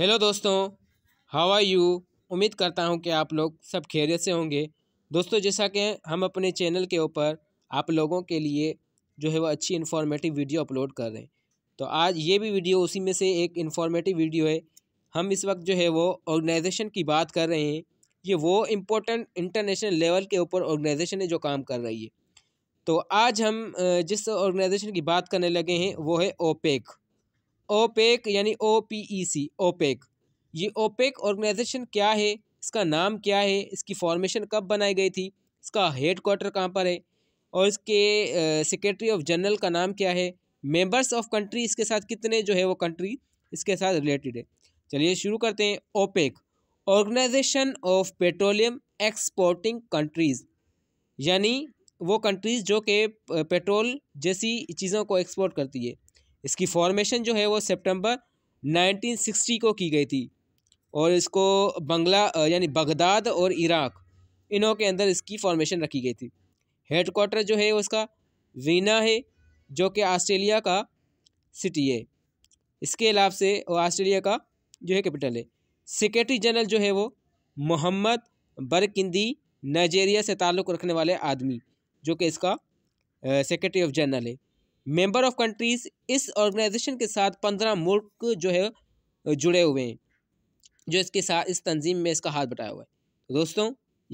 hello दोस्तों how are you उम्मीद करता हूँ कि आप लोग सब खैरियत से होंगे दोस्तों जैसा कि हम अपने चैनल के ऊपर आप लोगों के लिए जो है वो अच्छी इन्फॉर्मेटिव वीडियो अपलोड कर रहे हैं तो आज ये भी वीडियो उसी में से एक इन्फॉर्मेटिव वीडियो है हम इस वक्त जो है वो ऑर्गेनाइजेशन की बात कर रहे हैं ये वो इम्पोर्टेंट इंटरनेशनल लेवल के ऊपर ऑर्गेनाइजेशन है जो काम कर रही है तो आज हम जिस ऑर्गेनाइजेशन की बात करने लगे हैं वो है ओपेक ओपेक यानी O P E C OPEC ये ओपेक ऑर्गेनाइजेशन क्या है इसका नाम क्या है इसकी फॉर्मेशन कब बनाई गई थी इसका हेड क्वार्टर कहाँ पर है और इसके सेक्रेटरी ऑफ जनरल का नाम क्या है मेंबर्स ऑफ कंट्री इसके साथ कितने जो है वो कंट्री इसके साथ रिलेटेड है चलिए शुरू करते हैं OPEC organisation of petroleum exporting countries यानी वो कंट्रीज़ जो कि पेट्रोल जैसी चीज़ों को एक्सपोर्ट करती है इसकी फॉर्मेशन जो है वो सितंबर 1960 को की गई थी और इसको बंगला यानी बगदाद और इराक इनों के अंदर इसकी फॉर्मेशन रखी गई थी हेड क्वार्टर जो है उसका वीना है जो कि ऑस्ट्रेलिया का सिटी है इसके अलावा से वो ऑस्ट्रेलिया का जो है कैपिटल है सेक्रेटरी जनरल जो है वो मोहम्मद बरकिंदी नाइजेरिया से ताल्लुक़ रखने वाले आदमी जो कि इसका सेक्रेटरी ऑफ जनरल है मेंबर ऑफ कंट्रीज इस ऑर्गेनाइजेशन के साथ पंद्रह मुल्क जो है जुड़े हुए हैं जो इसके साथ इस तंजीम में इसका हाथ बटाया हुआ है तो दोस्तों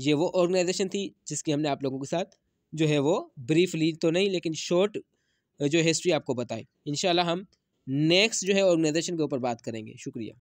ये वो ऑर्गेनाइजेशन थी जिसकी हमने आप लोगों के साथ जो है वो ब्रीफली तो नहीं लेकिन शॉर्ट जो हिस्ट्री आपको बताई इन हम नेक्स्ट जो है ऑर्गेनाइजेशन के ऊपर बात करेंगे शुक्रिया